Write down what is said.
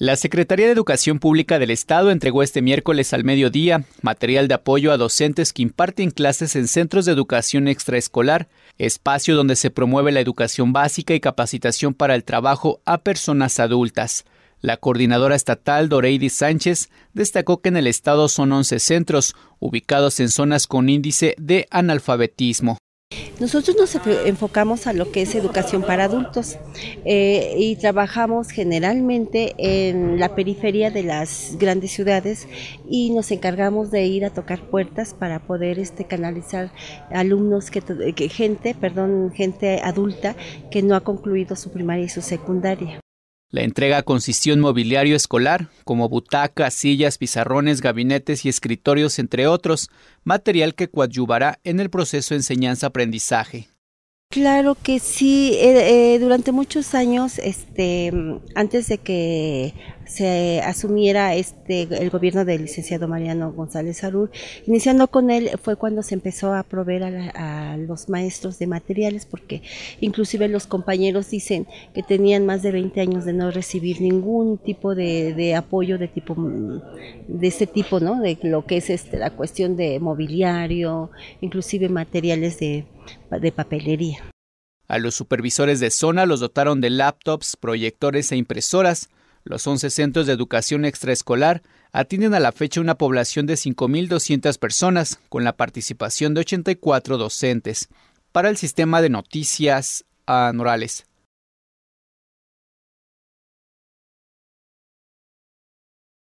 La Secretaría de Educación Pública del Estado entregó este miércoles al mediodía material de apoyo a docentes que imparten clases en centros de educación extraescolar, espacio donde se promueve la educación básica y capacitación para el trabajo a personas adultas. La coordinadora estatal Doreidi Sánchez destacó que en el estado son 11 centros, ubicados en zonas con índice de analfabetismo. Nosotros nos enfocamos a lo que es educación para adultos eh, y trabajamos generalmente en la periferia de las grandes ciudades y nos encargamos de ir a tocar puertas para poder este, canalizar alumnos, que, gente, perdón, gente adulta que no ha concluido su primaria y su secundaria. La entrega consistió en mobiliario escolar, como butacas, sillas, pizarrones, gabinetes y escritorios, entre otros, material que coadyuvará en el proceso enseñanza-aprendizaje. Claro que sí, eh, eh, durante muchos años, este, antes de que se asumiera este el gobierno del licenciado Mariano González Arur, iniciando con él fue cuando se empezó a proveer a, los maestros de materiales, porque inclusive los compañeros dicen que tenían más de 20 años de no recibir ningún tipo de, apoyo de tipo de este tipo, ¿no? De lo que es este, la cuestión de mobiliario, inclusive materiales de de papelería. A los supervisores de zona los dotaron de laptops, proyectores e impresoras. Los 11 centros de educación extraescolar atienden a la fecha una población de 5.200 personas, con la participación de 84 docentes. Para el sistema de noticias anuales.